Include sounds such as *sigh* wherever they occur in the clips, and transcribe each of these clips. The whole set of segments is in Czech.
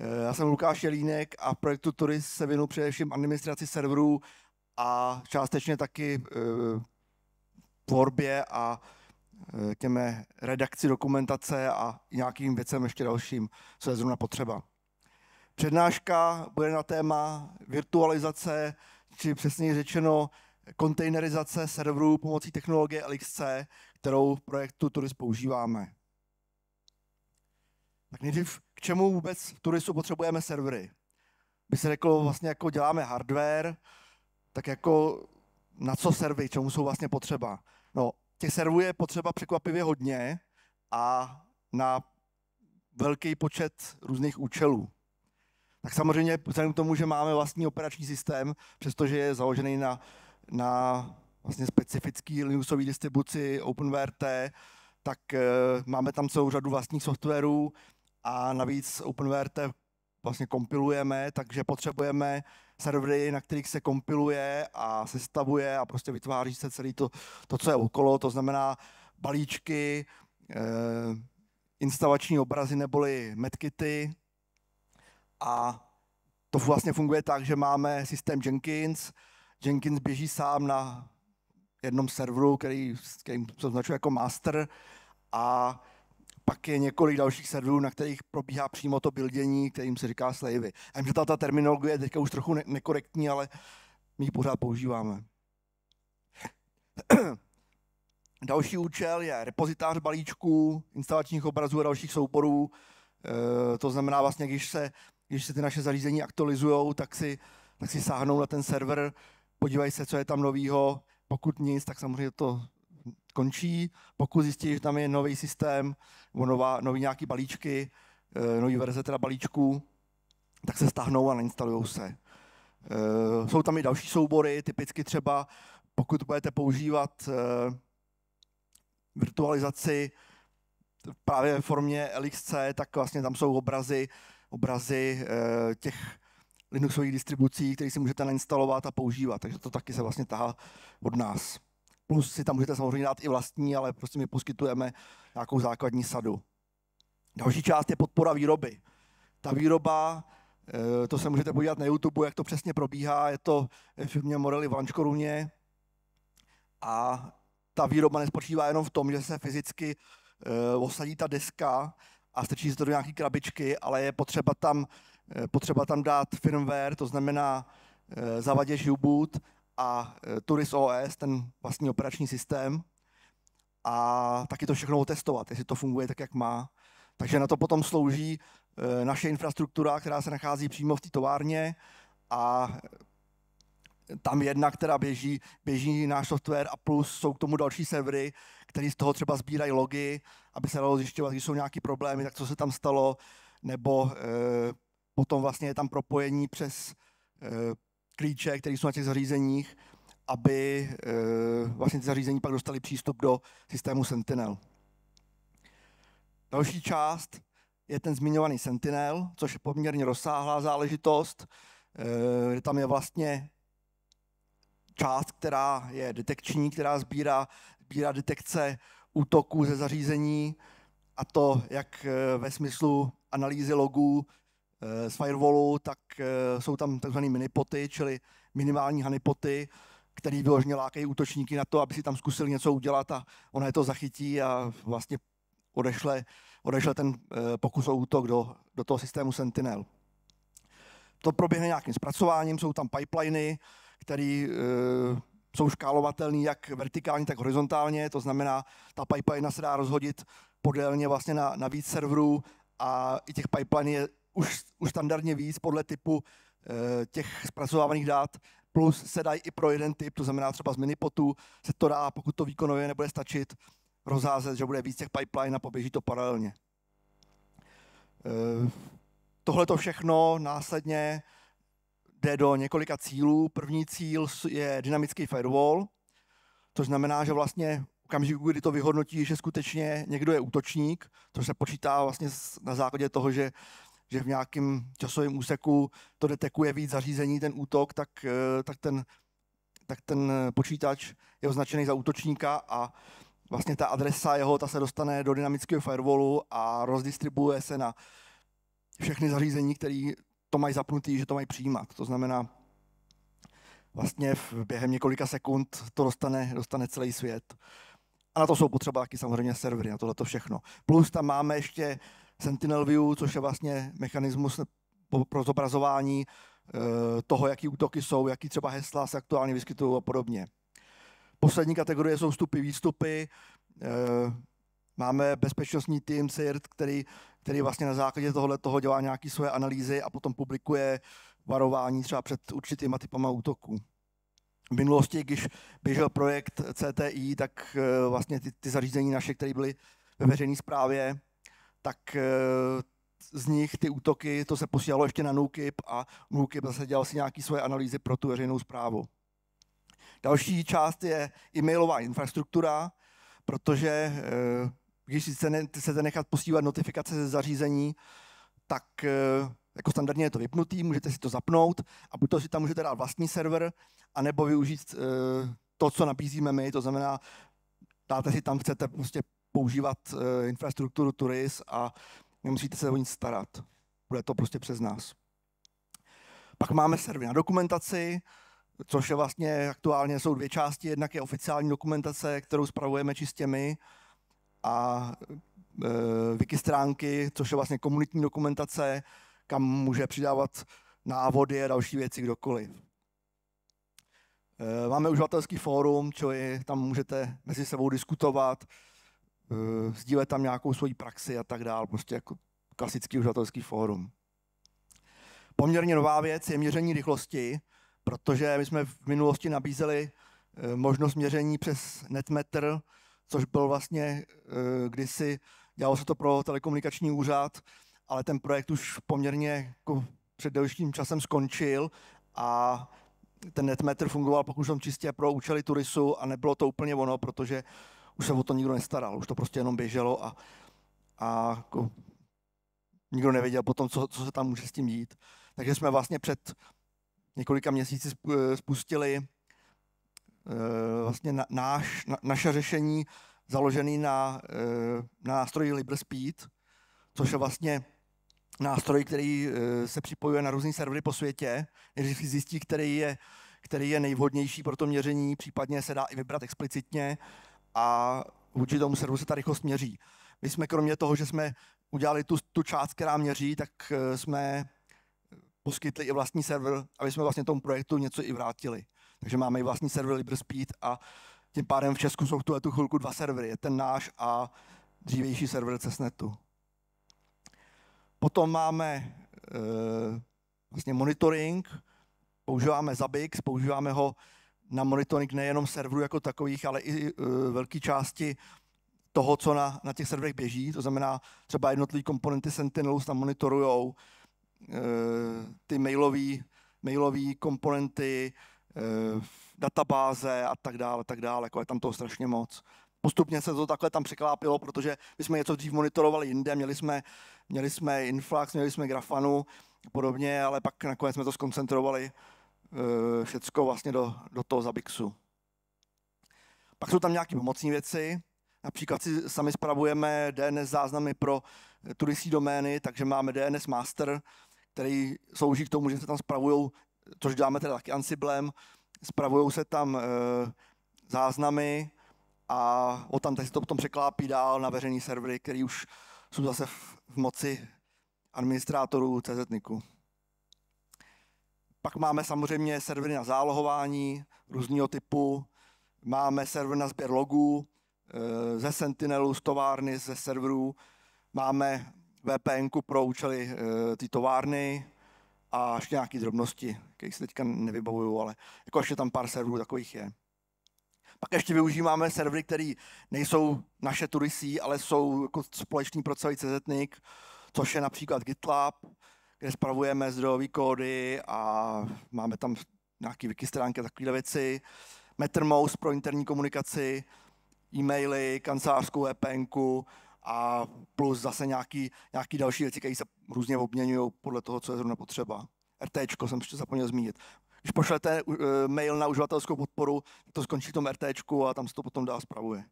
Eh, já jsem Lukáš Jelínek a projektu Turis se věnu především administraci serverů a částečně taky eh, tvorbě a eh, těme redakci dokumentace a nějakým věcem ještě dalším, co je zrovna potřeba. Přednáška bude na téma virtualizace, či přesněji řečeno kontejnerizace serverů pomocí technologie LXC, kterou v projektu Turis používáme. Tak nejdřív, k čemu vůbec v Turisu potřebujeme servery? By se řeklo, jako vlastně jako děláme hardware, tak jako na co servy, čemu jsou vlastně potřeba? No, těch serverů je potřeba překvapivě hodně a na velký počet různých účelů. Tak samozřejmě, vzhledem k tomu, že máme vlastní operační systém, přestože je založený na, na vlastně specifický Linuxové distribuci OpenWrt, tak e, máme tam celou řadu vlastních softwarů, a navíc OpenWrt vlastně kompilujeme, takže potřebujeme servery, na kterých se kompiluje a sestavuje a prostě vytváří se celý to, to co je okolo, to znamená balíčky, eh, instalační obrazy neboli medkity a to vlastně funguje tak, že máme systém Jenkins, Jenkins běží sám na jednom serveru, který, který se označuje jako master a pak je několik dalších serverů, na kterých probíhá přímo to buildění, kterým se říká slavy. Já vím, že ta terminologie je teďka už trochu ne- nekorektní, ale my ji pořád používáme. *clears throat* Další účel je repozitář balíčků, instalačních obrazů a dalších souborů. E, to znamená vlastně, když se, když se ty naše zařízení aktualizují, tak si, tak si sáhnou na ten server, podívají se, co je tam novýho, pokud nic, tak samozřejmě to skončí, pokud zjistí, že tam je nový systém, nebo nová, nový nějaký balíčky, eh, nový verze teda balíčků, tak se stáhnou a nainstalují se. Eh, jsou tam i další soubory, typicky třeba pokud budete používat eh, virtualizaci právě ve formě LXC, tak vlastně tam jsou obrazy, obrazy těch Linuxových distribucí, které si můžete nainstalovat a používat. Takže to taky se vlastně tahá od nás. Plus si tam můžete samozřejmě dát i vlastní, ale prostě my poskytujeme nějakou základní sadu. Další část je podpora výroby. Ta výroba, eh, to se můžete podívat na YouTube, jak to přesně probíhá, je to firmě Morely v Lančkoruně a ta výroba nespočívá jenom v tom, že se fyzicky eh, osadí ta deska a strčí se to do nějaké krabičky, ale je potřeba tam, eh, potřeba tam dát firmware, to znamená zavaděč u a e, Turis OS, ten vlastní operační systém, a taky to všechno otestovat, jestli to funguje tak, jak má. Takže na to potom slouží e, naše infrastruktura, která se nachází přímo v té továrně a tam jedna, která běží, běží náš software a plus jsou k tomu další servery, které z toho třeba sbírají logy, aby se dalo zjišťovat, když jsou nějaké problémy, tak co se tam stalo, nebo e, potom vlastně je tam propojení přes e, klíče, které jsou na těch zařízeních, aby eh, vlastně ty zařízení pak dostali přístup do systému Sentinel. Další část je ten zmiňovaný Sentinel, což je poměrně rozsáhlá záležitost, kde eh, tam je vlastně část, která je detekční, která sbírá, sbírá detekce útoků ze zařízení, a to jak eh, ve smyslu analýzy logů, z firewallu, tak eh, jsou tam tzv. minipoty, čili minimální hanipoty, který vyloženě lákají útočníky na to, aby si tam zkusili něco udělat a ona je to zachytí a vlastně odešle, odešle ten eh, pokus o útok do, do toho systému Sentinel. To proběhne nějakým zpracováním, jsou tam pipeliny, které e, eh, jsou škálovatelné jak vertikálně, tak horizontálně, to znamená, ta pipeline se dá rozhodit podélně vlastně na, na víc serverů a i těch pipeline je už, už standardně víc podle typu e, těch zpracovávaných dat, plus se dají i pro jeden typ, to znamená třeba z minipotu se to dá, pokud to výkonově nebude stačit, rozházet, že bude víc těch pipeline a poběží to paralelně. Eh, tohle to všechno následně jde do několika cílů. První cíl je dynamický firewall, což znamená, že vlastně okamžiku, kdy to vyhodnotí, že skutečně někdo je útočník, to se počítá vlastně na základě toho, že že v nějakém časovém úseku to detekuje víc zařízení, ten útok, tak, eh, tak, ten, tak ten eh, počítač je označený za útočníka a vlastně ta adresa jeho, ta se dostane do dynamického firewallu a rozdistribuje se na všechny zařízení, které to mají zapnutý, že to mají přijímat. To znamená, vlastně v, během několika sekund to dostane, dostane celý svět. A na to jsou potřeba taky samozřejmě servery, na tohle to všechno. Plus tam máme ještě Sentinel View, což je vlastně mechanismus pro zobrazování eh, toho, jaký útoky jsou, jaký třeba hesla se aktuálně vyskytují a podobně. Poslední kategorie jsou vstupy, výstupy. Eh, máme bezpečnostní tým CIRT, který, který vlastně na základě tohohle toho dělá nějaké svoje analýzy a potom publikuje varování třeba před určitýma typama útoků. V minulosti, když běžel projekt CTI, tak eh, vlastně ty, ty zařízení naše, které byly ve veřejné zprávě, tak eh, z nich ty útoky, to se posílalo ještě na NUKIP a NUKIP zase dělal si nějaké svoje analýzy pro tu veřejnou zprávu. Další část je e-mailová infrastruktura, protože eh, když si chcete nechat posílat notifikace ze zařízení, tak eh, jako standardně je to vypnutý, můžete si to zapnout a buď to si tam můžete dát vlastní server, anebo využít to, co nabízíme my, to znamená, dáte si tam, chcete prostě používat eh, infrastrukturu Turis a nemusíte se o nic starat. Bude to prostě přes nás. Pak máme servy na dokumentaci, což je vlastně aktuálně jsou dvě části. Jednak je oficiální dokumentace, kterou spravujeme čistě my, a e, wiki stránky, což je vlastně komunitní dokumentace, kam může přidávat návody a další věci kdokoliv. E, máme uživatelský fórum, čili je, tam můžete mezi sebou diskutovat, uh, sdílet tam nějakou svoji praxi a tak dál, prostě jako klasický uživatelský fórum. Poměrně nová věc je měření rychlosti, protože my jsme v minulosti nabízeli uh, možnost měření přes netmetr, což byl vlastně uh, kdysi, dělalo se to pro telekomunikační úřad, ale ten projekt už poměrně jako před delším časem skončil a ten netmetr fungoval pokud čistě pro účely turisu a nebylo to úplně ono, protože uh, už se o to nikdo nestaral, už to prostě jenom běželo a, a jako nikdo nevěděl potom, co, co se tam může s tím dít. Takže jsme vlastně před několika měsíci eh, spustili eh, vlastně náš, na, naše řešení založené na, eh, na nástroji LibreSpeed, což je vlastně nástroj, který se připojuje na různé servery po světě, když si zjistí, který je, který je nejvhodnější pro to měření, případně se dá i vybrat explicitně a vůči tomu servu se ta rychlost měří. My jsme kromě toho, že jsme udělali tu, tu část, která měří, tak eh, jsme poskytli i vlastní server, aby jsme vlastně tomu projektu něco i vrátili. Takže máme i vlastní server LibreSpeed a tím pádem v Česku jsou v tuhle tu chvilku dva servery. Je ten náš a dřívější server Cesnetu. Potom máme e, vlastně monitoring, používáme Zabbix, používáme ho na monitoring nejenom serverů jako takových, ale i e, velké části toho, co na, na těch serverech běží. To znamená, třeba jednotlivé komponenty Sentinelu tam monitorují e, ty mailové mailové komponenty, e, databáze a tak dále, tak dále, jako je tam toho strašně moc. Postupně se to takhle tam překlápilo, protože my jsme něco dřív monitorovali jinde, měli jsme, měli jsme Influx, měli jsme Grafanu a podobně, ale pak nakonec jsme to skoncentrovali všecko eh, vlastně do, do toho Zabixu. Pak jsou tam nějaké pomocní věci, například si sami spravujeme DNS záznamy pro eh, turistní domény, takže máme DNS master, který slouží k tomu, že se tam spravují, což děláme teda taky Ansiblem, spravují se tam e, záznamy a o tam se to potom překlápí dál na veřejný servery, který už jsou zase v, v moci administrátorů CZNIKu. Pak máme samozřejmě servery na zálohování různého typu, máme server na sběr logů eh, ze Sentinelu, z továrny, ze serverů, máme VPN pro účely eh, ty továrny a ještě nějaké drobnosti, které se teďka nevybavuju, ale jako ještě tam pár serverů takových je. Pak ještě využíváme servery, které nejsou naše turisí, ale jsou jako společný pro celý CZNIC, což je například GitLab, kde spravujeme zdrojové kódy a máme tam nějaké wiki stránky a takovéhle věci. Metrmouse pro interní komunikaci, e-maily, kancelářskou VPNku e a plus zase nějaký, nějaký další věci, které se různě obměňují podle toho, co je zrovna potřeba. RT jsem ještě zapomněl zmínit. Když pošlete uh, mail na uživatelskou podporu, to skončí v tom RT a tam se to potom dál spravuje.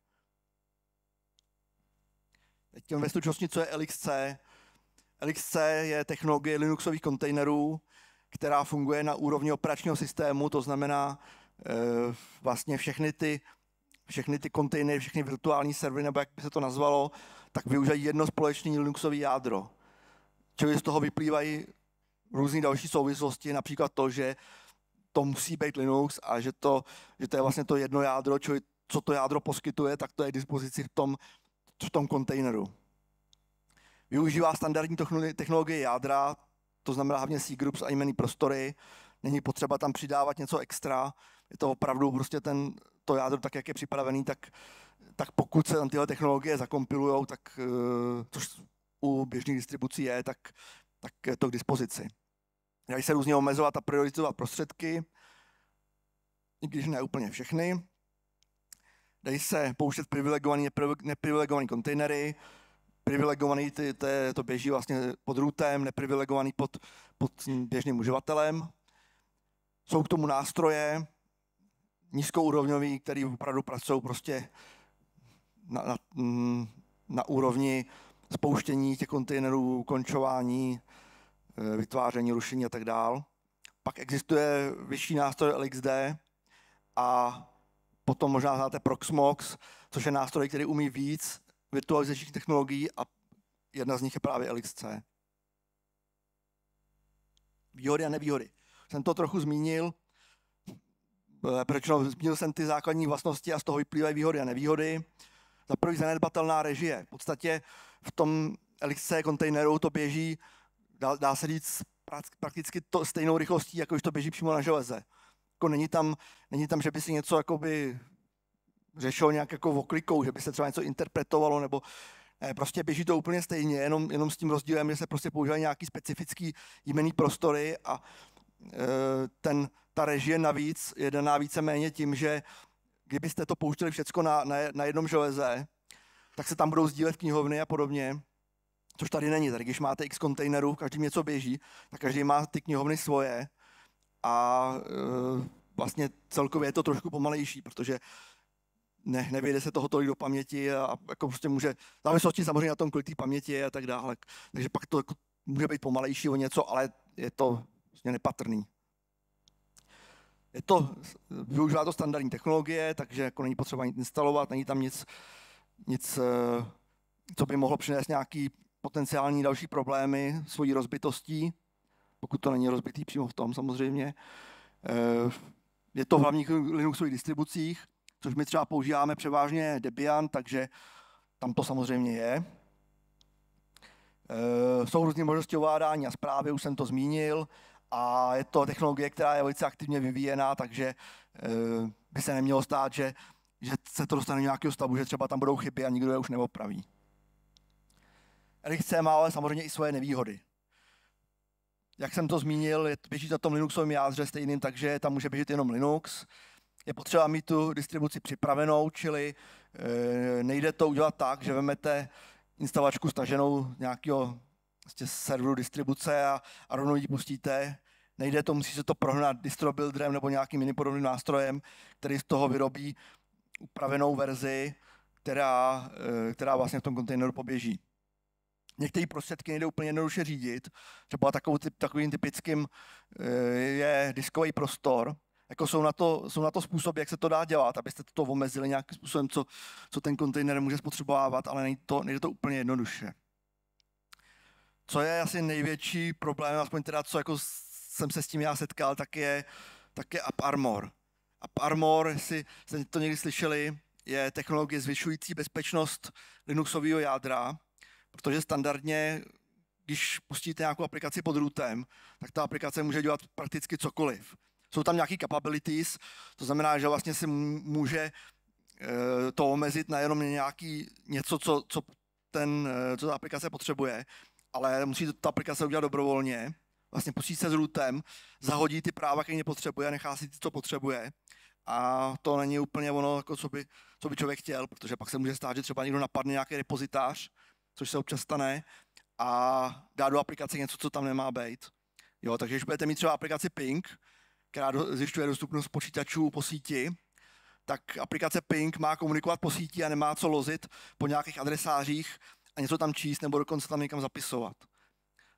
Teď ve stručnosti, co je LXC, LXC je technologie Linuxových kontejnerů, která funguje na úrovni operačního systému, to znamená e, vlastně všechny ty, všechny ty kontejnery, všechny virtuální servery, nebo jak by se to nazvalo, tak využívají jedno společné Linuxové jádro. Čili z toho vyplývají různé další souvislosti, například to, že to musí být Linux a že to, že to je vlastně to jedno jádro, čili co to jádro poskytuje, tak to je k dispozici v tom, v tom kontejneru. Využívá standardní technologie jádra, to znamená hlavně C-groups a jmený prostory. Není potřeba tam přidávat něco extra. Je to opravdu prostě ten, to jádro tak, jak je připravený, tak, tak pokud se tam tyhle technologie zakompilují, tak, eh, což u běžných distribucí je, tak, tak je to k dispozici. Dají se různě omezovat a prioritizovat prostředky, i když ne úplně všechny. Dají se pouštět privilegované neprivilegované kontejnery, privilegovaný, ty, to, je, to běží vlastně pod rutem, neprivilegovaný pod, pod běžným uživatelem. Jsou k tomu nástroje, nízkourovňový, který opravdu pracují prostě na, na, mm, na úrovni spouštění těch kontejnerů, ukončování, e, vytváření, rušení a tak dál. Pak existuje vyšší nástroj LXD a potom možná znáte Proxmox, což je nástroj, který umí víc virtualizačních technologií a jedna z nich je právě LXC. Výhody a nevýhody. Jsem to trochu zmínil, eh, proč no, zmínil jsem ty základní vlastnosti a z toho vyplývají výhody a nevýhody. Za prvý zanedbatelná režie. V podstatě v tom LXC kontejneru to běží, dá, dá se říct, prakticky to, stejnou rychlostí, jako když to běží přímo na železe. Jako není, tam, není tam, že by si něco jakoby řešil nějak jako oklikou, že by se třeba něco interpretovalo, nebo ne, prostě běží to úplně stejně, jenom, jenom s tím rozdílem, že se prostě používají nějaký specifický jmený prostory a e, ten, ta režie navíc je daná víceméně tím, že kdybyste to použili všechno na, na, na jednom železe, tak se tam budou sdílet knihovny a podobně, což tady není. Tady když máte x kontejnerů, každý něco běží, tak každý má ty knihovny svoje a e, vlastně celkově je to trošku pomalejší, protože ne, nevěde se toho tolik do paměti a, a jako prostě může, závislosti samozřejmě na tom, kolik té paměti je a tak dále. Takže pak to jako může být pomalejší o něco, ale je to vlastně nepatrný. Je to, využívá to standardní technologie, takže jako není potřeba nic instalovat, není tam nic, nic, eh, co by mohlo přinést nějaký potenciální další problémy svojí rozbitostí, pokud to není rozbitý přímo v tom samozřejmě. Eh, je to v hlavních Linuxových distribucích, což my třeba používáme převážně Debian, takže tam to samozřejmě je. Eh, jsou různé možnosti ovládání a zprávy, už jsem to zmínil, a je to technologie, která je velice aktivně vyvíjená, takže eh, by se nemělo stát, že, že se to dostane do nějakého stavu, že třeba tam budou chyby a nikdo je už neopraví. RxC má ale samozřejmě i svoje nevýhody. Jak jsem to zmínil, běží na tom Linuxovém jádře stejným, takže tam může běžet jenom Linux je potřeba mít tu distribuci připravenou, čili eh, nejde to udělat tak, že vemete instalačku staženou nějakého prostě serveru distribuce a, a rovnou ji pustíte. Nejde to, musí se to prohnat distrobuilderem nebo nějakým jiným podobným nástrojem, který z toho vyrobí upravenou verzi, která, eh, která vlastně v tom kontejneru poběží. Některé prostředky nejde úplně jednoduše řídit. Třeba typ, takovým typickým eh, je diskový prostor, jako jsou na, to, jsou na to způsoby, jak se to dá dělat, abyste to omezili nějakým způsobem, co, co ten kontejner může spotřebovávat, ale nejde to, nejde to úplně jednoduše. Co je asi největší problém, aspoň teda, co jako jsem se s tím já setkal, tak je, tak je App Armor. App Armor, jestli jste to někdy slyšeli, je technologie zvyšující bezpečnost Linuxového jádra, protože standardně, když pustíte nějakou aplikaci pod rootem, tak ta aplikace může dělat prakticky cokoliv. Jsou tam nějaké capabilities, to znamená, že vlastně si může eh, to omezit na jenom nějaký něco, co, co, ten, eh, co ta aplikace potřebuje, ale musí to ta aplikace udělat dobrovolně, vlastně pustit se s rootem, zahodí ty práva, které potřebuje, nechá si ty, co potřebuje a to není úplně ono, jako co, by, co by člověk chtěl, protože pak se může stát, že třeba někdo napadne nějaký repozitář, což se občas stane, a dá do aplikace něco, co tam nemá být. Jo, takže když budete mít třeba aplikaci Ping, která zjišťuje dostupnost počítačů po síti, tak aplikace Ping má komunikovat po síti a nemá co lozit po nějakých adresářích a něco tam číst nebo dokonce tam někam zapisovat.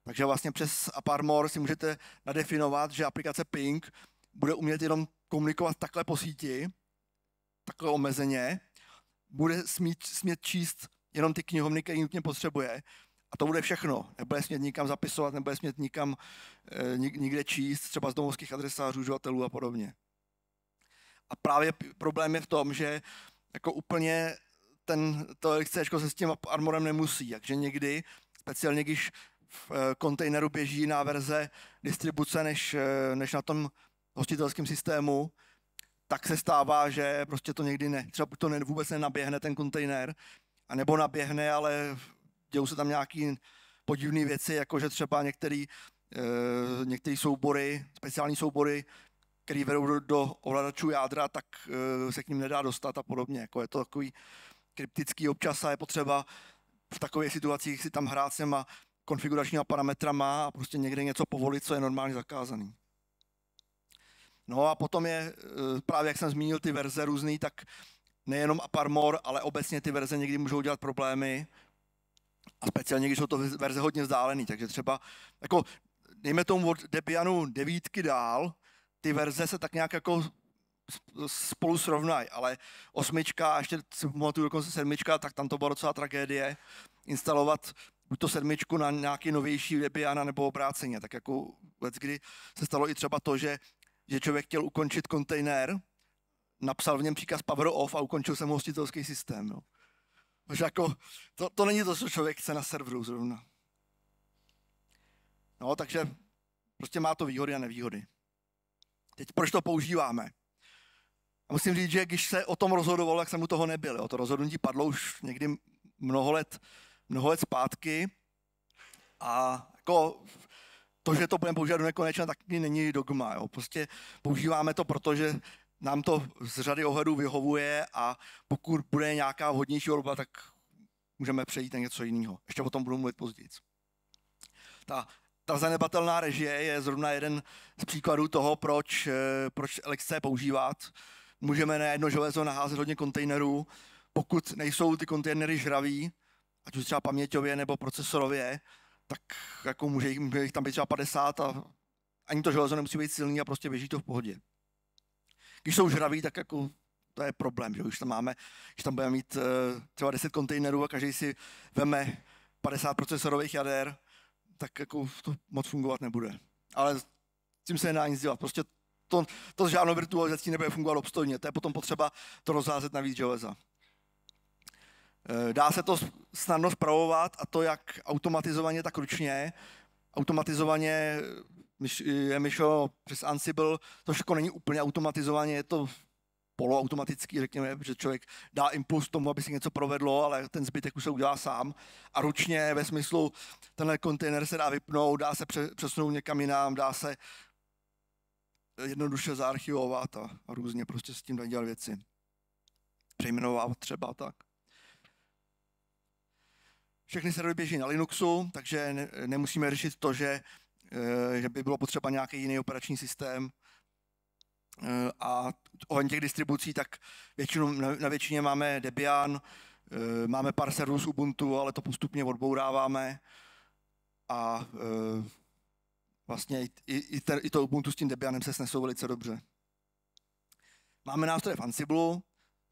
Takže vlastně přes Aparmor si můžete nadefinovat, že aplikace Ping bude umět jenom komunikovat takhle po síti, takhle omezeně, bude smít, smět číst jenom ty knihovny, které nutně potřebuje, a to bude všechno. Nebude smět nikam zapisovat, nebude smět nikam e, nikde číst, třeba z domovských adresářů, uživatelů a podobně. A právě problém je v tom, že jako úplně ten, to LCčko se s tím armorem nemusí, takže někdy, speciálně když v eh, kontejneru běží jiná verze distribuce než, eh, než na tom hostitelském systému, tak se stává, že prostě to někdy ne. Třeba to ne, vůbec nenaběhne ten kontejner, anebo naběhne, ale dějou se tam nějaké podivné věci, jako že třeba některé e, eh, některý soubory, speciální soubory, které vedou do, do ovladačů jádra, tak e, se k ním nedá dostat a podobně. Jako je to takový kryptický občas a je potřeba v takových situacích si tam hrát s těma konfiguračníma parametrama a prostě někde něco povolit, co je normálně zakázaný. No a potom je, eh, právě jak jsem zmínil, ty verze různý, tak nejenom Aparmor, ale obecně ty verze někdy můžou dělat problémy, a speciálně, když jsou to verze hodně vzdálený, takže třeba, jako, dejme tomu od Debianu devítky dál, ty verze se tak nějak jako spolu srovnají, ale osmička, a ještě si pamatuju dokonce sedmička, tak tam to byla docela tragédie, instalovat buď to sedmičku na nějaký novější Debiana nebo obráceně. Tak jako let, kdy se stalo i třeba to, že, že člověk chtěl ukončit kontejner, napsal v něm příkaz power off a ukončil jsem hostitelský systém. Jo. No. Že jako, to, to není to, co člověk chce na serveru zrovna. No, takže prostě má to výhody a nevýhody. Teď proč to používáme? A musím říct, že když se o tom rozhodovalo, tak jsem u toho nebyl. Jo. To rozhodnutí padlo už někdy mnoho let, mnoho let zpátky. A jako to, že to budeme používat do nekonečna, tak není dogma. Jo. Prostě používáme to, protože nám to z řady ohledů vyhovuje a pokud bude nějaká vhodnější volba, tak můžeme přejít na něco jiného. Ještě o tom budu mluvit později. Ta, ta zanebatelná režie je zrovna jeden z příkladů toho, proč, eh, proč LXC používat. Můžeme na jedno železo naházet hodně kontejnerů, pokud nejsou ty kontejnery žraví, ať už třeba paměťově nebo procesorově, tak jako může jich, může jich tam být třeba 50 a ani to železo nemusí být silný a prostě běží to v pohodě. Když jsou žraví, tak jako to je problém, že už tam máme, když tam budeme mít eh, třeba 10 kontejnerů a každý si veme 50 procesorových jader, tak jako to moc fungovat nebude. Ale s tím se nedá nic dělat. Prostě to, to s žádnou virtualizací nebude fungovat obstojně. To je potom potřeba to rozházet na víc železa. Eh, dá se to snadno zpravovat a to jak automatizovaně, tak ručně. Automatizovaně je myšlo eh, přes Ansible, to všechno není úplně automatizovaně, je to poloautomatický, řekněme, že člověk dá impuls tomu, aby si něco provedlo, ale ten zbytek už se udělá sám. A ručně ve smyslu, tenhle kontejner se dá vypnout, dá se přesunout někam jinam, dá se jednoduše zaarchivovat a, různě prostě s tím dělat věci. Přejmenovat třeba tak. Všechny servery běží na Linuxu, takže ne, nemusíme řešit to, že Eh, že by bylo potřeba nějaký jiný operační systém. Eh, a ohledně těch distribucí, tak většinu, na většině máme Debian, eh, máme pár serverů z Ubuntu, ale to postupně odbouráváme. A vlastně i, i, i to Ubuntu s tím Debianem se snesou velice dobře. Máme nástroje v Ansiblu,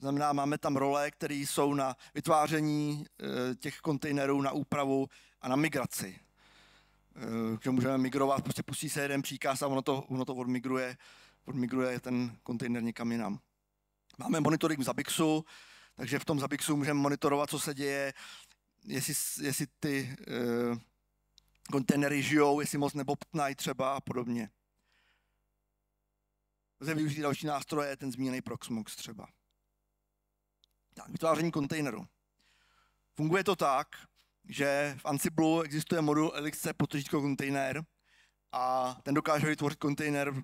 znamená, máme tam role, které jsou na vytváření těch kontejnerů, na úpravu a na migraci že eh, můžeme migrovat, prostě pustí se jeden příkaz a ono to, ono to odmigruje, odmigruje ten kontejner někam jinam. Máme monitoring v Zabixu, takže v tom Zabixu můžeme monitorovat, co se děje, jestli, jestli ty uh, kontejnery žijou, jestli moc nebobtnají třeba a podobně. Lze využít další nástroje, ten zmíněný Proxmox třeba. Tak, vytváření kontejneru. Funguje to tak, že v Ansible existuje modul Elixir potržítko kontejner a ten dokáže vytvořit kontejner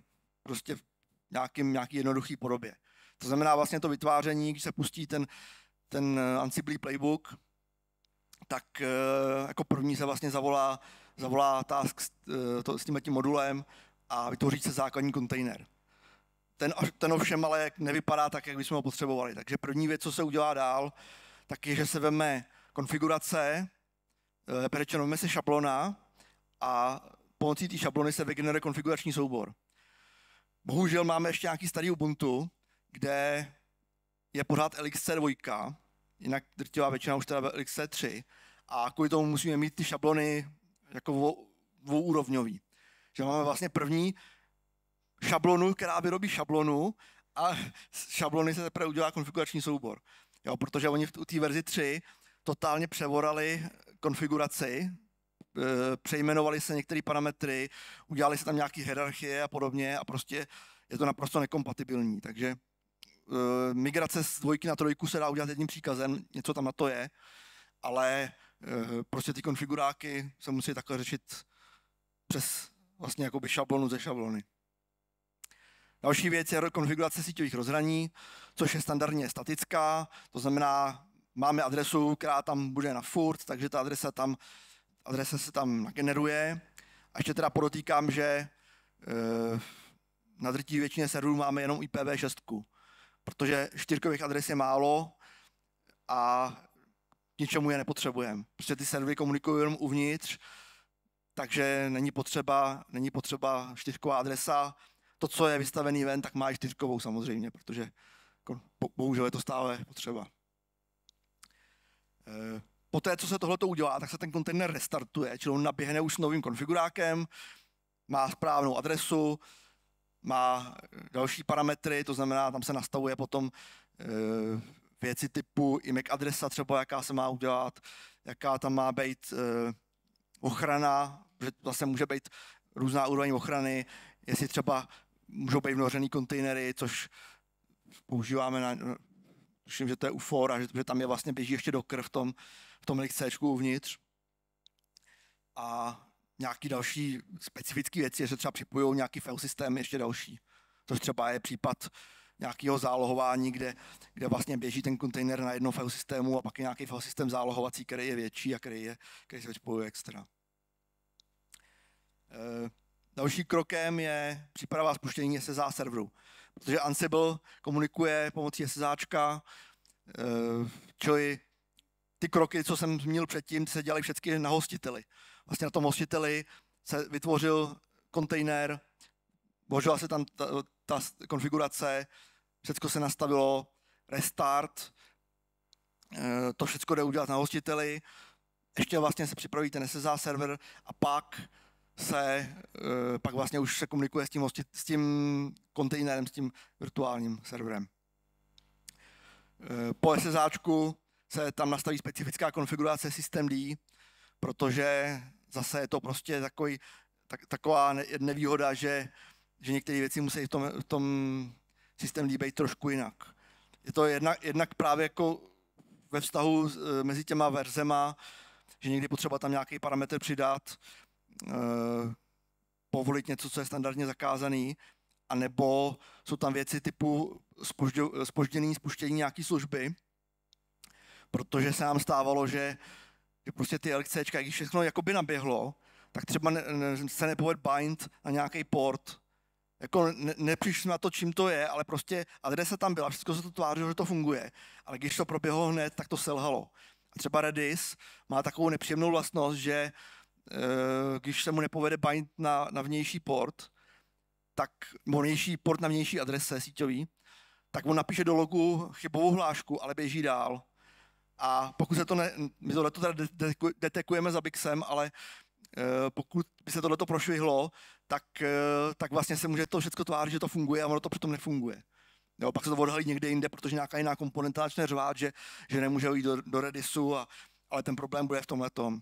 prostě v nějakým, nějaký jednoduchý podobě. To znamená vlastně to vytváření, když se pustí ten, ten Ansible playbook, tak eh, jako první se vlastně zavolá, zavolá task s, eh, to, s tím modulem a vytvoří se základní kontejner. Ten, ten ovšem ale nevypadá tak, jak bychom ho potřebovali. Takže první věc, co se udělá dál, tak je, že se veme konfigurace, Eh, Perečeno, se šablona a pomocí té šablony se vygeneruje konfigurační soubor. Bohužel máme ještě nějaký starý Ubuntu, kde je pořád Elixir 2, jinak drtivá většina už teda Elixir 3, a kvůli tomu musíme mít ty šablony jako dvouúrovňový. Že máme vlastně první šablonu, která vyrobí šablonu a z šablony se teprve udělá konfigurační soubor. Jo, protože oni v té verzi 3 totálně převorali konfiguraci, eh, přejmenovali se některé parametry, udělali se tam nějaké hierarchie a podobně a prostě je to naprosto nekompatibilní. Takže eh, migrace z dvojky na trojku se dá udělat jedním příkazem, něco tam na to je, ale eh, prostě ty konfiguráky se musí takhle řešit přes vlastně jakoby šablonu ze šablony. Další věc je konfigurace síťových rozhraní, což je standardně statická, to znamená, máme adresu, která tam bude na furt, takže ta adresa, tam, adresa se tam generuje. A ještě teda podotýkám, že e, na drtí většině serverů máme jenom IPv6, protože čtyřkových adres je málo a k ničemu je nepotřebujeme. Prostě ty servery komunikují jenom uvnitř, takže není potřeba, není potřeba čtyřková adresa. To, co je vystavený ven, tak má i čtyřkovou samozřejmě, protože bohužel je to stále potřeba. Eh, po té, co se tohleto udělá, tak se ten kontejner restartuje, čili on naběhne už s novým konfigurákem, má správnou adresu, má eh, další parametry, to znamená, tam se nastavuje potom eh, věci typu IMAC adresa třeba, jaká se má udělat, jaká tam má být ochrana, že zase může být různá úroveň ochrany, jestli třeba můžou být vnořený kontejnery, což používáme na, Tuším, že to je u fora, že, že tam je vlastně běží ještě do krv v tom, v tom c uvnitř. A nějaký další specifické věci, že se třeba připojují nějaký fail systém ještě další. Což třeba je případ nějakého zálohování, kde, kde vlastně běží ten kontejner na jednom file systému a pak je nějaký file systém zálohovací, který je větší a který, je, který se připojuje extra. E, další krokem je příprava spuštění za serveru protože Ansible komunikuje pomocí SSAčka, eh, čili ty kroky, co jsem zmínil předtím, se dělali všechny na hostiteli. Vlastně na tom hostiteli se vytvořil kontejner, vložila se tam ta, ta konfigurace, všechno se nastavilo, restart, eh, to všechno jde udělat na hostiteli, ještě vlastně se připraví ten SSH server a pak se eh, pak vlastně už se komunikuje s tím, s tím kontejnerem, s tím virtuálním serverem. Eh, po SSAčku se tam nastaví specifická konfigurace systemd, protože zase je to prostě takový, tak, taková nevýhoda, že, že některé věci musí v tom, v tom systemd být trošku jinak. Je to jednak, jednak právě jako ve vztahu eh, mezi těma verzema, že někdy potřeba tam nějaký parametr přidat, Eh, povolit něco, co je standardně zakázaný, anebo jsou tam věci typu spoždění spuštění nějaké služby, protože se nám stávalo, že, že prostě ty LCčka, když všechno by naběhlo, tak třeba ne, ne, se nepoved bind na nějaký port, jako ne, nepřišli na to, čím to je, ale prostě adresa tam byla, všechno se to tvářilo, že to funguje. Ale když to proběhlo hned, tak to selhalo. A třeba Redis má takovou nepříjemnou vlastnost, že Eh, když se mu nepovede bind na, na vnější port, tak vnější port na vnější adrese síťový, tak on napíše do logu chybovou hlášku, ale běží dál. A pokud se to ne, my tohle teda detekujeme za Bixem, ale eh, pokud by se tohleto prošvihlo, tak, eh, tak vlastně se může to všechno tvářit, že to funguje a ono to přitom nefunguje. Jo, pak se to odhalí někde jinde, protože nějaká jiná komponenta začne řvát, že, že nemůže jít do, do Redisu, a, ale ten problém bude v tomhle tom.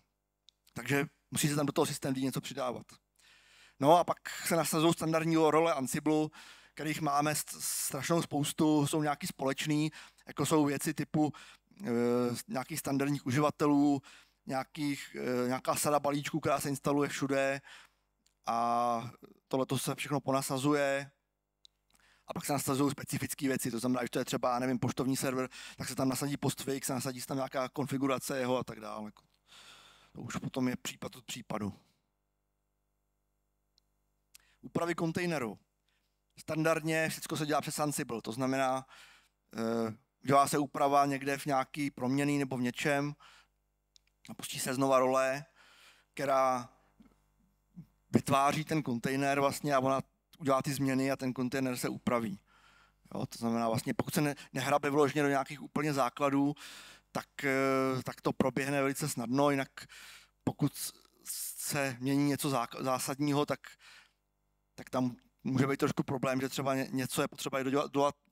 Takže Musí se tam do toho systému něco přidávat. No a pak se nasazují standardní role Ansiblu, kterých máme strašnou spoustu, jsou nějaký společný, jako jsou věci typu e, nějakých standardních uživatelů, nějakých, e, nějaká sada balíčků, která se instaluje všude a tohle se všechno ponasazuje, a pak se nasazují specifické věci, to znamená, že to je třeba, nevím, poštovní server, tak se tam nasadí postfix, nasadí se tam nějaká konfigurace jeho a tak dále. Jako to už potom je případ od případu. Úpravy kontejneru. Standardně všechno se dělá přes Ansible, to znamená, eh, dělá se úprava někde v nějaký proměný nebo v něčem, a pustí se znova role, která vytváří ten kontejner vlastně a ona udělá ty změny a ten kontejner se upraví. Jo, to znamená vlastně, pokud se ne, nehrabe vložně do nějakých úplně základů, tak, eh, tak to proběhne velice snadno, jinak pokud se mění něco zásadního, tak, tak tam může být trošku problém, že třeba něco je potřeba i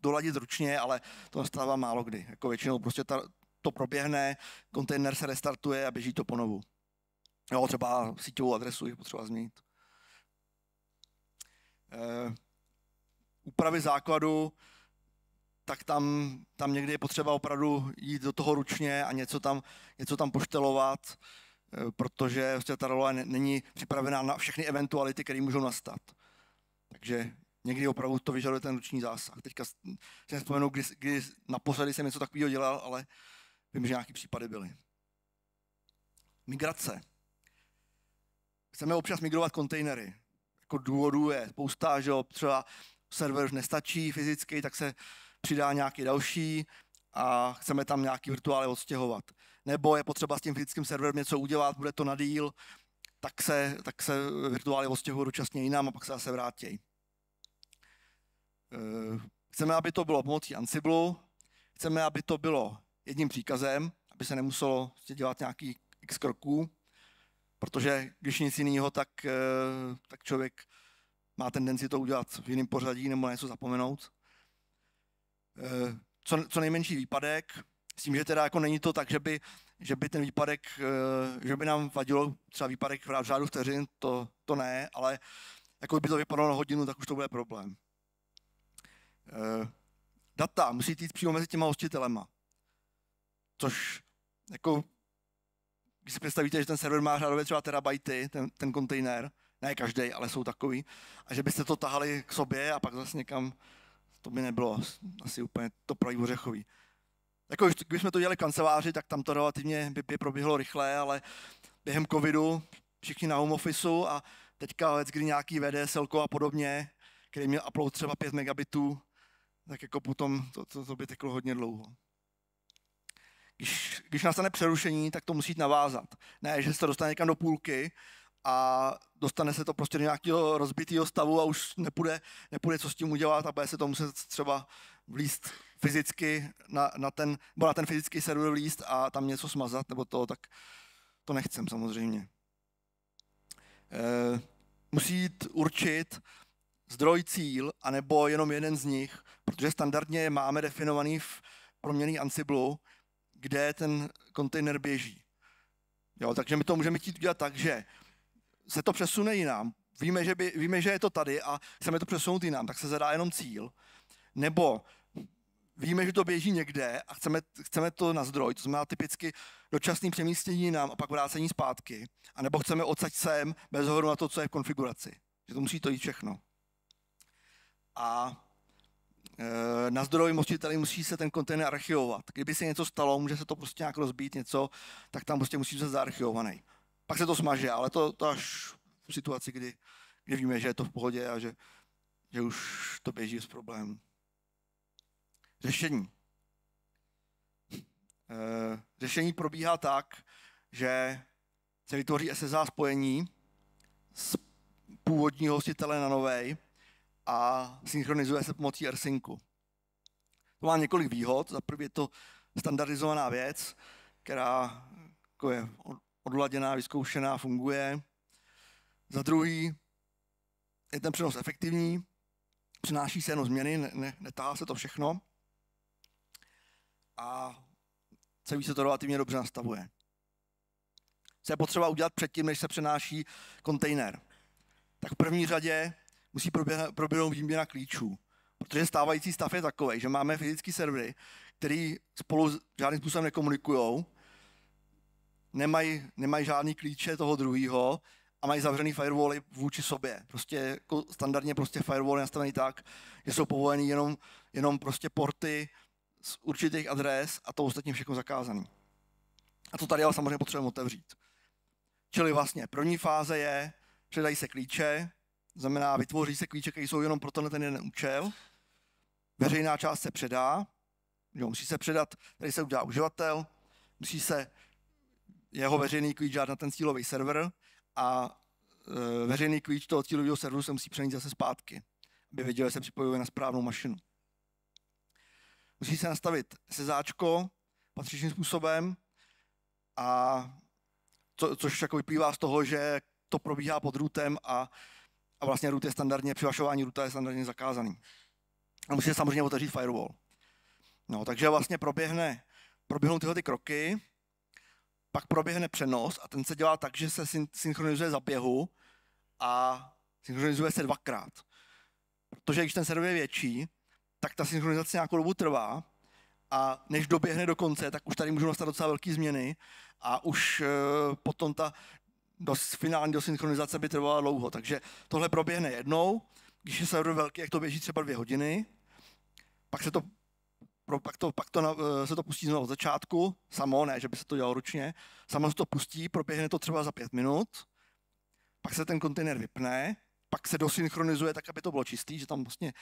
doladit ručně, ale to nastává málo kdy. Jako většinou prostě ta, to proběhne, kontejner se restartuje a běží to ponovu. Jo, třeba síťovou adresu je potřeba změnit. E, úpravy základu tak tam, tam někdy je potřeba opravdu jít do toho ručně a něco tam, něco tam poštelovat, eh, protože vlastně ta rola není připravená na všechny eventuality, které můžou nastat. Takže někdy opravdu to vyžaduje ten ruční zásah. Teďka si nespomenu, kdy, kdy naposledy jsem něco takového dělal, ale vím, že nějaké případy byly. Migrace. Chceme občas migrovat kontejnery. Jako důvodů je spousta, že jo, třeba server nestačí fyzicky, tak se přidá nějaký další a chceme tam nějaký virtuály odstěhovat. Nebo je potřeba s tím fyzickým serverem něco udělat, bude to na díl, tak se, tak se virtuály odstěhují dočasně jinam a pak se zase vrátí. Eh, chceme, aby to bylo pomocí Ansible, chceme, aby to bylo jedním příkazem, aby se nemuselo prostě dělat nějaký x kroků, protože když nic jiného, tak, eh, tak člověk má tendenci to udělat v jiném pořadí nebo něco zapomenout. Eh, co, co nejmenší výpadek, s tím, že teda jako není to tak, že by, že by ten výpadek, eh, že by nám vadilo třeba výpadek v řádu vteřin, to, to ne, ale jako by to vypadalo na hodinu, tak už to bude problém. Eh, data musí jít přímo mezi těma hostitelema, což jako když si představíte, že ten server má řádově třeba terabajty, ten, ten kontejner, ne každý, ale jsou takový, a že byste to tahali k sobě a pak zase někam to by nebylo asi úplně to pravý ořechový. Jako, když jsme to dělali kanceláři, tak tam to relativně by, by proběhlo rychle, ale během covidu všichni na home office a teďka let, kdy nějaký vede, selko a podobně, který měl upload třeba 5 megabitů, tak jako potom to, to, to by teklo hodně dlouho. Když, když nastane přerušení, tak to musí navázat. Ne, že se to dostane někam do půlky a dostane se to prostě do nějakého rozbitého stavu a už nepůjde, nepůjde co s tím udělat a bude se to muset třeba vlíst fyzicky na, na ten, na ten fyzický server vlíst a tam něco smazat nebo to, tak to nechcem samozřejmě. E, musí jít určit zdroj cíl, anebo jenom jeden z nich, protože standardně máme definovaný v proměný Ansible, kde ten kontejner běží. Jo, takže my to můžeme chtít udělat tak, že se to přesune jinam. Víme že, by, víme, že je to tady a chceme to přesunout jinam, tak se zadá jenom cíl. Nebo víme, že to běží někde a chceme, chceme to na zdroj, to znamená typicky dočasný přemístění jinam a pak vrácení zpátky. A nebo chceme odsaď sem bez ohledu na to, co je v konfiguraci. Že to musí to jít všechno. A e, na zdroji mostiteli musí se ten kontejner archivovat. Kdyby se něco stalo, může se to prostě nějak rozbít něco, tak tam prostě musí být zaarchivovaný pak se to smaže, ale to, to až v situaci, kdy, kdy víme, že je to v pohodě a že, že už to běží bez problémů. Řešení. Eh, řešení probíhá tak, že se vytvoří SSH spojení z původního hostitele na novej a synchronizuje se pomocí rsinku. To má několik výhod. Za prvé je to standardizovaná věc, která jako je odladěná, vyzkoušená, funguje. Za druhý, je ten přenos efektivní, přináší se jenom změny, ne, ne, netáhá se to všechno a celý se to relativně dobře nastavuje. Co je potřeba udělat předtím, než se přenáší kontejner? Tak v první řadě musí proběhnout výměna klíčů, protože stávající stav je takový, že máme fyzické servery, který spolu žádným způsobem nekomunikují nemají nemají žádný klíče toho druhého a mají zavřený firewally vůči sobě. Prostě jako standardně prostě firewally nastavený tak, že jsou povoleny jenom, jenom prostě porty z určitých adres a to ostatně všechno zakázané. A to tady ale samozřejmě potřebujeme otevřít. Čili vlastně první fáze je, předají se klíče, znamená vytvoří se klíče, které jsou jenom pro tenhle ten jeden účel. Veřejná část se předá, jo, musí se předat, tady se udělá uživatel, musí se jeho veřejný klíč dát na ten cílový server a e, veřejný klíč toho cílového serveru se musí přenést zase zpátky, aby věděl, že se připojuje na správnou mašinu. Musí se nastavit sezáčko patřičným způsobem, a co, což jako vyplývá z toho, že to probíhá pod rootem a, a vlastně root je standardně, přihlašování roota je standardně zakázaný. A musí se samozřejmě otevřít firewall. No, takže vlastně proběhne, proběhnou tyhle ty kroky, pak proběhne přenos a ten se dělá tak, že se synchronizuje za běhu a synchronizuje se dvakrát. Protože když ten server je větší, tak ta synchronizace nějakou dobu trvá a než doběhne do konce, tak už tady můžou nastat docela velké změny a už e, potom ta dos, finální dosynchronizace by trvala dlouho. Takže tohle proběhne jednou, když je server velký, jak to běží třeba dvě hodiny, pak se to pro, pak, to, pak to na, eh, se to pustí znovu od začátku, samo, ne, že by se to dělalo ručně, samo se to pustí, proběhne to třeba za pět minut, pak se ten kontejner vypne, pak se dosynchronizuje tak, aby to bylo čistý, že tam vlastně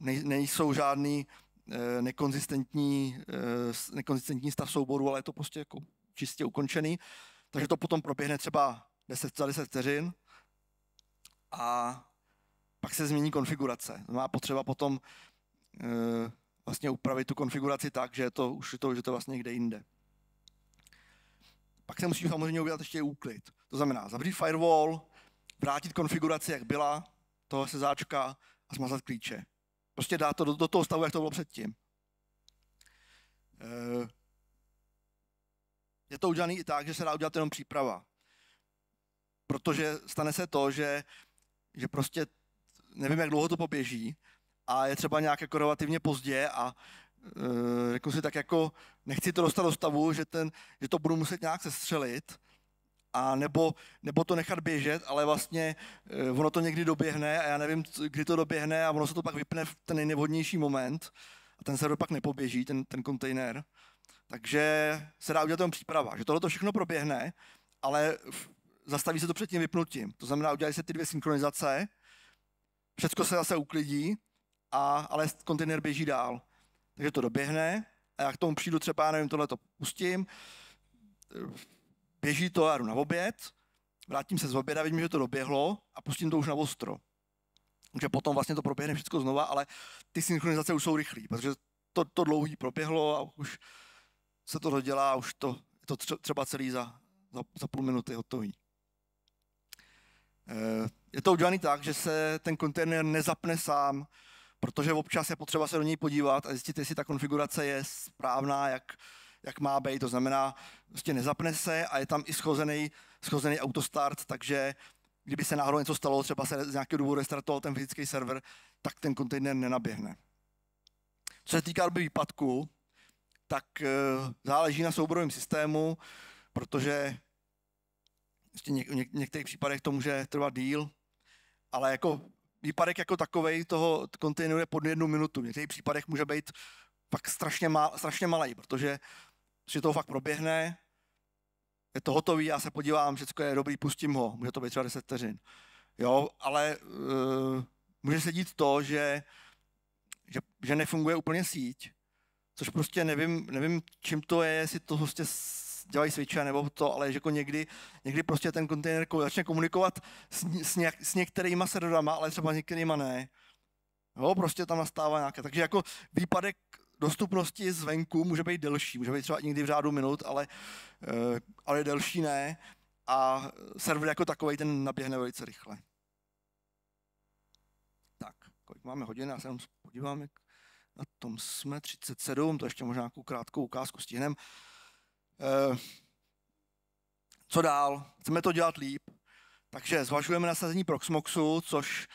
nej, nejsou žádný e, nekonzistentní, e, nekonzistentní stav souboru, ale je to prostě jako čistě ukončený. Takže to potom proběhne třeba 10 za 10 vteřin a pak se změní konfigurace. Má potřeba potom vlastně upravit tu konfiguraci tak, že je to už to, že to vlastně někde jinde. Pak se musím samozřejmě udělat ještě úklid. To znamená zavřít firewall, vrátit konfiguraci, jak byla, toho se záčka a smazat klíče. Prostě dát to do, do toho stavu, jak to bylo předtím. Eh, je to udělané i tak, že se dá udělat jenom příprava. Protože stane se to, že, že prostě nevím, jak dlouho to poběží, a je třeba nějak jako relativně pozdě a e, řeknu si tak jako, nechci to dostat do stavu, že, ten, že to budu muset nějak sestřelit, a nebo, nebo to nechat běžet, ale vlastně e, ono to někdy doběhne a já nevím, kdy to doběhne a ono se to pak vypne v ten nejnevhodnější moment a ten server pak nepoběží, ten, ten kontejner. Takže se dá udělat tam příprava, že tohle to všechno proběhne, ale v, zastaví se to před tím vypnutím. To znamená, udělají se ty dvě synchronizace, všechno se zase uklidí a, ale kontejner běží dál. Takže to doběhne a já k tomu přijdu třeba, nevím, tohle to pustím, běží to, a jdu na oběd, vrátím se z oběda, vidím, že to doběhlo a pustím to už na ostro. Takže potom vlastně to proběhne všechno znova, ale ty synchronizace už jsou rychlé, protože to, to dlouhý proběhlo a už se to dodělá, už to, je to třeba celý za, za, za půl minuty hotový. Eh, je to udělané tak, že se ten kontejner nezapne sám, protože občas je potřeba se do něj podívat a zjistit, jestli ta konfigurace je správná, jak, jak má být. To znamená, prostě nezapne se a je tam i schozený, schozený autostart, takže kdyby se náhodou něco stalo, třeba se z nějakého důvodu restartoval ten fyzický server, tak ten kontejner nenaběhne. Co se týká doby výpadku, tak eh, záleží na souborovém systému, protože prostě v některých případech to může trvat díl, ale jako výpadek jako takový toho kontejneru je pod jednu minutu. V některých případech může být fakt strašně, mal, strašně malý, protože si to fakt proběhne, je to hotový, já se podívám, všechno je dobrý, pustím ho, může to být třeba 10 vteřin. Jo, ale uh, může se dít to, že, že, že nefunguje úplně síť, což prostě nevím, nevím čím to je, jestli to prostě dělají switche nebo to, ale že jako někdy, někdy prostě ten kontejner začne komunikovat s, s, nějak, s některýma serverama, ale třeba s některýma ne. Jo, prostě tam nastává nějaké. Takže jako výpadek dostupnosti zvenku může být delší, může být třeba někdy v řádu minut, ale, eh, ale delší ne. A server jako takový ten naběhne velice rychle. Tak, kolik máme hodin, já se jenom podívám, jak na tom jsme, 37, to ještě možná nějakou krátkou ukázku stihneme. Eh, co dál? Chceme to dělat líp. Takže zvažujeme nasazení Proxmoxu, což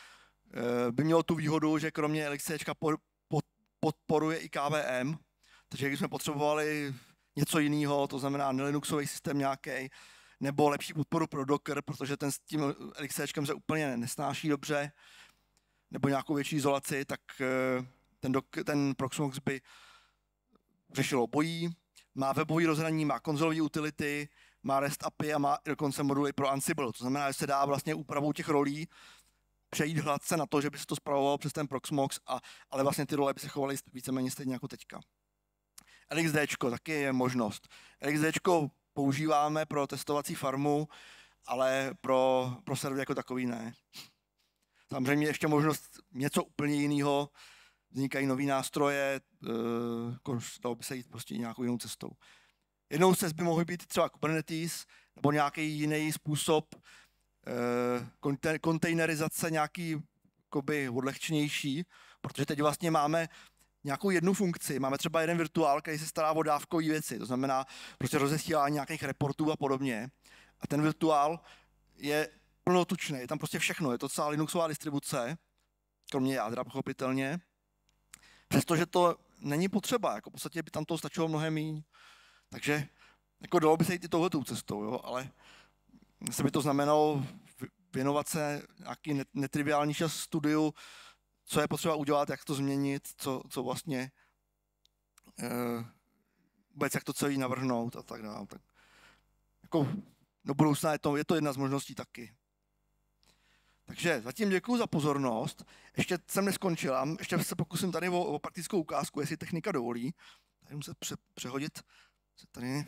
eh, by mělo tu výhodu, že kromě LXCčka podporuje i KVM, takže když jsme potřebovali něco jiného, to znamená nelinuxový systém nějaký, nebo lepší podporu pro Docker, protože ten s tím LXCčkem se úplně nesnáší dobře, nebo nějakou větší izolaci, tak eh, ten, Docker, ten Proxmox by řešil obojí má webový rozhraní, má konzolové utility, má REST API a má dokonce moduly pro Ansible. To znamená, že se dá vlastně úpravou těch rolí přejít hladce na to, že by se to zpravovalo přes ten Proxmox, a, ale vlastně ty role by se chovaly víceméně stejně jako teďka. LXD taky je možnost. LXD používáme pro testovací farmu, ale pro, pro server jako takový ne. Samozřejmě ještě možnost něco úplně jiného, vznikají nové nástroje, dalo eh, by se jít prostě nějakou jinou cestou. Jednou z cest by mohl být třeba Kubernetes nebo nějaký jiný způsob eh, kontejnerizace nějaký koby, odlehčnější, protože teď vlastně máme nějakou jednu funkci. Máme třeba jeden virtuál, který se stará o dávkové věci, to znamená prostě rozesílání nějakých reportů a podobně. A ten virtuál je plnotučný, je tam prostě všechno, je to celá Linuxová distribuce, kromě jádra pochopitelně. Přestože to není potřeba, jako v podstatě by tam toho stačilo mnohem míň. Takže jako dalo by se jít i touhletou cestou, jo? ale se by to znamenalo věnovat se nějaký netriviální čas studiu, co je potřeba udělat, jak to změnit, co, co vlastně e, vůbec jak to celý navrhnout a tak dále. Tak, jako do budoucna je to, je to jedna z možností taky. Takže zatím děkuji za pozornost. Ještě jsem neskončil, ještě se pokusím tady o, o praktickou ukázku, jestli technika dovolí. Tady musím pře- přehodit. Tady.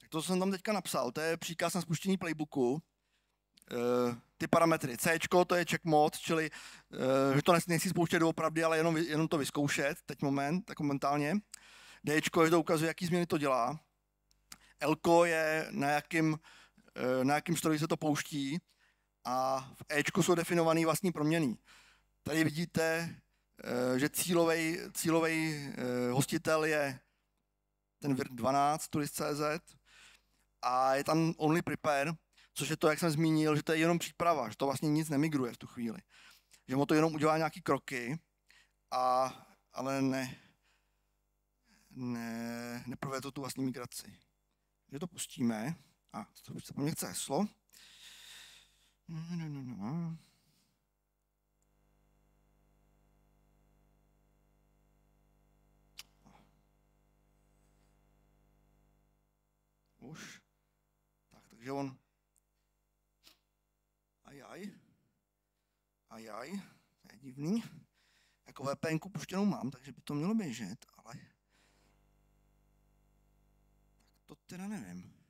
Tak to, co jsem tam teďka napsal, to je příkaz na spuštění playbooku. E, ty parametry. C to je check mod, čili e, že to nechci spouštět doopravdy, ale jenom, jenom to vyzkoušet, teď moment, tak momentálně. D, že to ukazuje, jaký změny to dělá. L je na jakým Eh, na jakém stroji se to pouští a v Ečku jsou definované vlastní proměny. Tady vidíte, eh, že cílový eh, hostitel je ten vir 12 turist.cz a je tam only prepare, což je to, jak jsem zmínil, že to je jenom příprava, že to vlastně nic nemigruje v tu chvíli. Že mu to jenom udělá nějaký kroky, a, ale ne, ne, neprovede to tu vlastní migraci. Že to pustíme. A to už se po heslo. No no, no, no, no, Už. Tak, takže on. Ajaj. Ajaj. To je divný. Jako VPN puštěnou mám, takže by to mělo běžet, ale... Tak to teda nevím.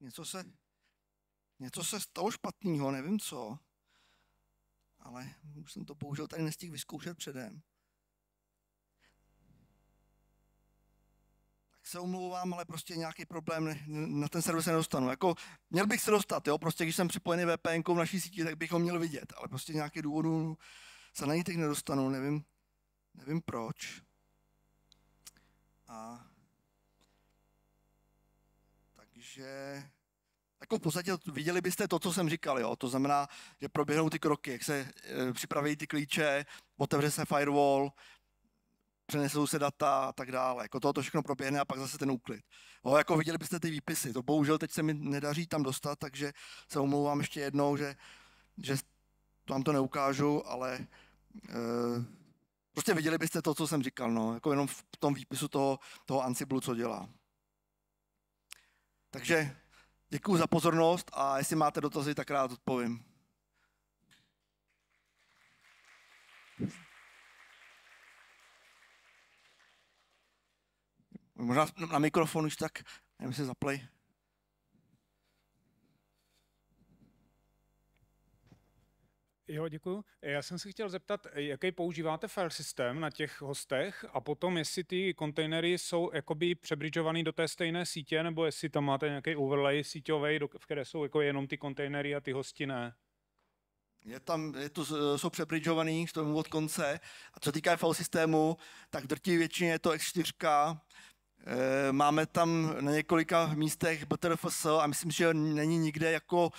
něco se, hm. něco se stalo špatného, nevím co, ale už jsem to použil tady nestihl vyzkoušet předem. Tak se omlouvám, ale prostě nějaký problém na ten server se nedostanu. Jako, měl bych se dostat, jo, prostě když jsem připojený VPN v naší síti, tak bych ho měl vidět, ale prostě nějaký důvod se na ní teď nedostanu, nevím, nevím proč. A že jako v podstatě viděli byste to, co jsem říkal, jo? to znamená, že proběhnou ty kroky, jak se e, připraví ty klíče, otevře se firewall, přenesou se data a tak dále. Jako to, to všechno proběhne a pak zase ten úklid. Jo, jako viděli byste ty výpisy, to bohužel teď se mi nedaří tam dostat, takže se omlouvám ještě jednou, že, že vám to neukážu, ale e, prostě viděli byste to, co jsem říkal, no, jako jenom v tom výpisu toho, toho Ansiblu, co dělá. Takže děkuji za pozornost a jestli máte dotazy, tak rád odpovím. Možná na mikrofon už tak, nevím, se zaplej. Jo, děkuji. Já jsem se chtěl zeptat, jaký používáte file systém na těch hostech a potom, jestli ty kontejnery jsou jakoby přebridžovaný do té stejné sítě, nebo jestli tam máte nějaký overlay síťový, v které jsou jako jenom ty kontejnery a ty hosti ne. Je tam, je to, jsou přebridžovaný z toho od konce. A co týká file systému, tak drtí většině je to X4, eh, Máme tam na několika místech BTRFS a myslím, že není nikde jako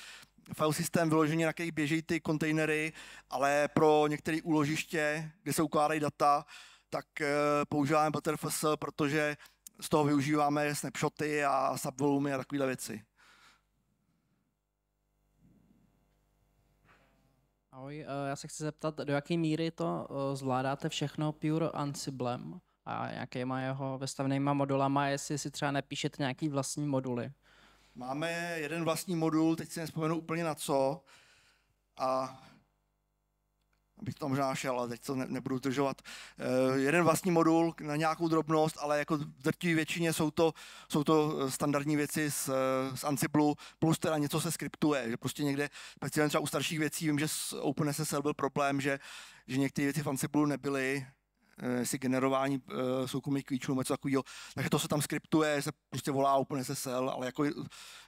file systém vyloženě, na kterých běžejí ty kontejnery, ale pro některé úložiště, kde se ukládají data, tak eh, používáme Butterfuss, protože z toho využíváme snapshoty a subvolumy a takovéhle věci. Ahoj, eh, já se chci zeptat, do jaké míry to eh, zvládáte všechno Pure Ansiblem a jakýma jeho vestavnýma modulama, jestli si třeba nepíšete nějaký vlastní moduly. Máme jeden vlastní modul, teď si nespomenu úplně na co, a abych to možná šel, ale teď to ne, nebudu držovat. E, eh, jeden vlastní modul na nějakou drobnost, ale jako v drtivé většině jsou to, jsou to eh, standardní věci z, eh, z Ansible, plus teda něco se skriptuje, že prostě někde, speciálně třeba u starších věcí, vím, že s OpenSSL byl problém, že, že některé věci v Ansible nebyly, Eh, si generování eh, soukromých klíčů nebo něco takového, takže to se tam skriptuje, se prostě volá sel, ale jako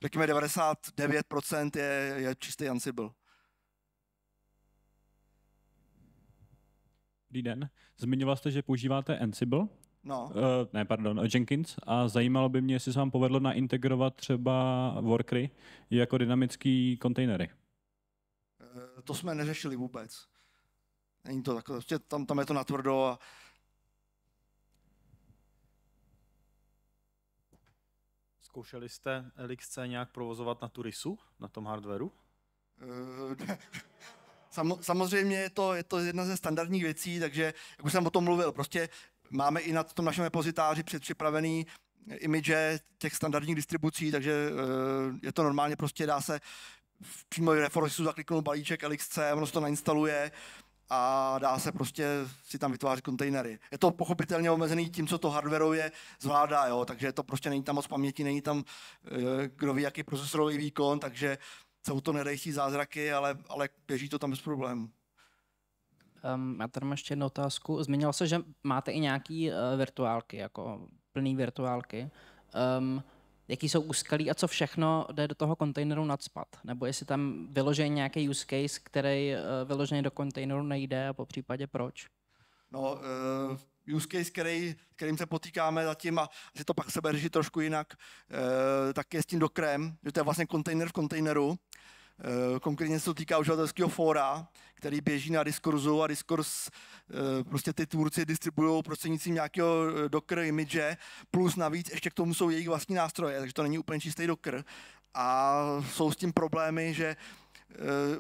řekněme 99% je, je čistý Ansible. Dobrý den. Zmiňoval jste, že používáte Ansible. No. Uh, ne, pardon, Jenkins. A zajímalo by mě, jestli se vám povedlo naintegrovat třeba Workery jako dynamický kontejnery. To jsme neřešili vůbec. Není to takové, prostě tam, tam je to natvrdo a Zkoušeli jste LXC nějak provozovat na Turisu, na tom hardwareu? Eh, samozřejmě je to, je to jedna ze standardních věcí, takže jak už jsem o tom mluvil, prostě máme i na tom našem repozitáři předpřipravený image těch standardních distribucí, takže eh, je to normálně, prostě dá se přímo v Reforexu zakliknout balíček LXC, ono se to nainstaluje, a dá se prostě si tam vytvářet kontejnery. Je to pochopitelně omezený tím, co to hardwareově zvládá, jo? takže to prostě není tam moc paměti, není tam eh, kdo ví, jaký procesorový výkon, takže jsou to nedejší zázraky, ale, ale běží to tam bez problémů. Um, já tady mám ještě jednu otázku. Zmínil se, že máte i nějaké uh, eh, virtuálky, jako plné virtuálky. Um, jaký jsou úskalí a co všechno jde do toho kontejneru nadspat. Nebo jestli tam vyložený nějaký use case, který eh, vyloženě do kontejneru nejde a po případě proč. No, uh use case, který, kterým se potýkáme zatím a že to pak sebe řeší trošku jinak, uh, tak je s tím dokrem, že to je vlastně kontejner v kontejneru Eh, konkrétně se to týká uživatelského fóra, který běží na diskurzu a diskurs eh, prostě ty tvůrci distribuují prostřednictvím nějakého eh, docker image, plus navíc ještě k tomu jsou jejich vlastní nástroje, takže to není úplně čistý docker. A jsou s tím problémy, že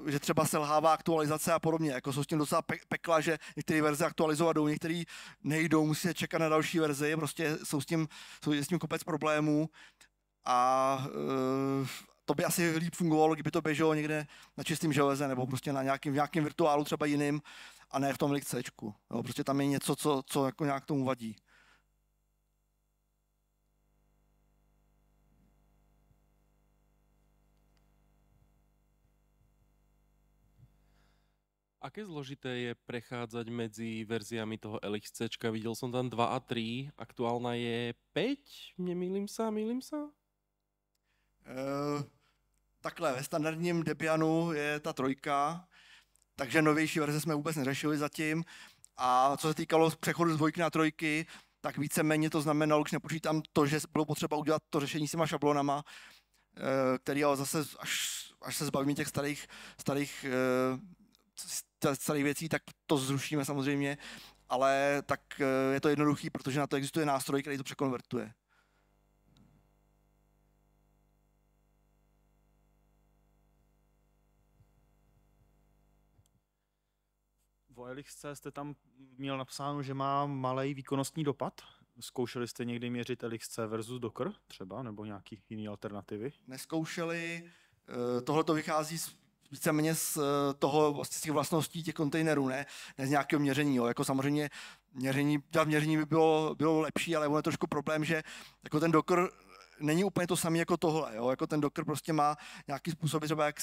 že třeba selhává aktualizace a podobně. Jako jsou s tím docela pekla, že některé verze aktualizovat jdou, některé nejdou, musí se čekat na další verzi, prostě jsou s tím, jsou s tím kopec problémů a, to by asi líp fungovalo, kdyby to běželo někde na čistém železe nebo prostě na nějakým, v nějakém virtuálu třeba jiným a ne v tom Link Jo, prostě tam je něco, co, co jako nějak tomu vadí. Aké zložité je prechádzať medzi verziami toho LXC? Videl som tam 2 a 3, aktuálna je 5, nemýlim sa, mýlim sa? Eh, takhle, ve standardním Debianu je ta trojka, takže novější verze jsme vůbec neřešili zatím. A co se týkalo přechodu z dvojky na trojky, tak víceméně to znamenalo, když nepočítám to, že bylo potřeba udělat to řešení s těma šablonama, eh, který ale zase, až, až se zbavíme těch starých, starých, eh, starých věcí, tak to zrušíme samozřejmě, ale tak je to jednoduchý, protože na to existuje nástroj, který to překonvertuje. Elixce jste tam měl napsáno, že má malý výkonnostní dopad. Zkoušeli jste někdy měřit Elixce versus Docker třeba, nebo nějaký jiný alternativy? Neskoušeli. Eh, tohle to vychází z víceméně z eh, toho, vlastně z těch vlastností těch kontejnerů, ne, ne z nějakého měření. Jo. Jako samozřejmě měření, měření by bylo, bylo lepší, ale ono je trošku problém, že jako ten Docker není úplně to samé jako tohle. Jo? Jako ten Docker prostě má nějaký způsob, třeba jak,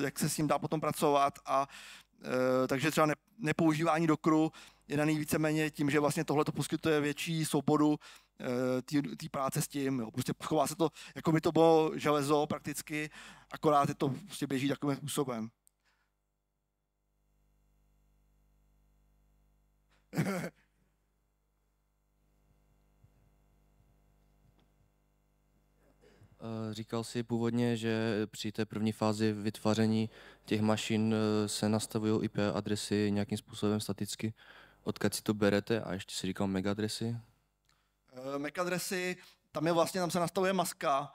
jak se s ním dá potom pracovat a Eh, takže třeba nepoužívání dokru je daný víceméně tím, že vlastně tohle to poskytuje větší svobodu eh, té práce s tím. Jo. Prostě chová se to, jako by to bylo železo prakticky, akorát je to prostě běží takovým způsobem. *laughs* Eh, říkal si původně, že při té první fázi vytváření těch mašin eh, se nastavují IP adresy nějakým způsobem staticky. Odkud si to berete? A ještě si říkal MAC adresy? Eh, MAC adresy, tam je vlastně, tam se nastavuje maska,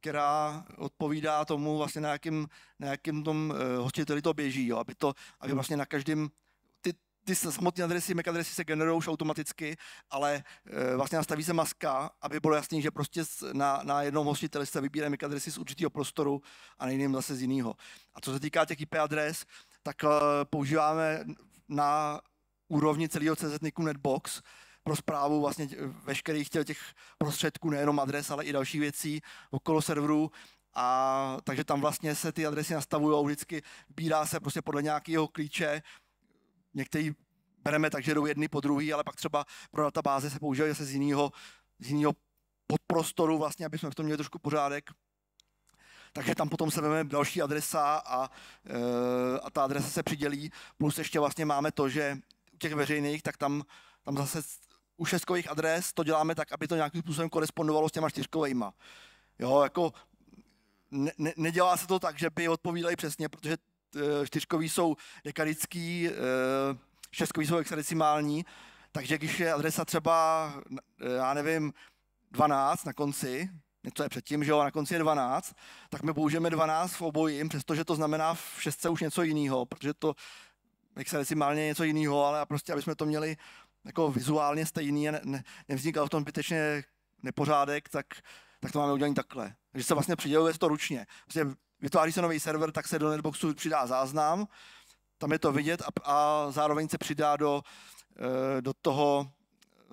která odpovídá tomu vlastně na jakým, na jakým tom hostiteli to běží, jo, aby, to, aby hmm. vlastně na každém ty samotné adresy, MAC adresy se generují už automaticky, ale e, vlastně nastaví se maska, aby bylo jasné, že prostě na, na jednom hostiteli se vybírá MAC adresy z určitého prostoru a na jiném zase z jiného. A co se týká těch IP adres, tak e, používáme na úrovni celého CZNICu Netbox pro zprávu vlastně veškerých těch, těch prostředků, nejenom adres, ale i dalších věcí okolo serveru. A takže tam vlastně se ty adresy nastavují vždycky, bírá se prostě podle nějakého klíče, některý bereme tak, že jdou jedny po druhý, ale pak třeba pro databáze se používají zase z jiného, z jiného podprostoru, vlastně, aby jsme v tom měli trošku pořádek. Takže tam potom se veme další adresa a, eh, a ta adresa se přidělí. Plus ještě vlastně máme to, že u těch veřejných, tak tam, tam zase u šestkových adres to děláme tak, aby to nějakým způsobem korespondovalo s těma čtyřkovejma. Jo, jako ne, ne, nedělá se to tak, že by odpovídali přesně, protože Eh, čtyřkový jsou dekadický, eh, šestkový jsou hexadecimální, takže když je adresa třeba, eh, já nevím, 12 na konci, něco je předtím, že jo, na konci je 12, tak my použijeme 12 v obojím, přestože to znamená v šestce už něco jiného, protože to hexadecimálně je něco jiného, ale prostě, aby jsme to měli jako vizuálně stejný a ne, ne, nevznikal v tom zbytečně nepořádek, tak, tak to máme udělat takhle. Takže se vlastně přiděluje to ručně. Vlastně vytváří se nový server, tak se do Netboxu přidá záznam, tam je to vidět a, a zároveň se přidá do, eh, do toho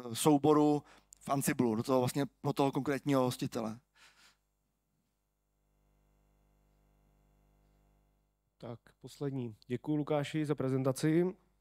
eh, souboru v Ansible, do toho vlastně do toho konkrétního hostitele. Tak, poslední. Děkuji Lukáši za prezentaci.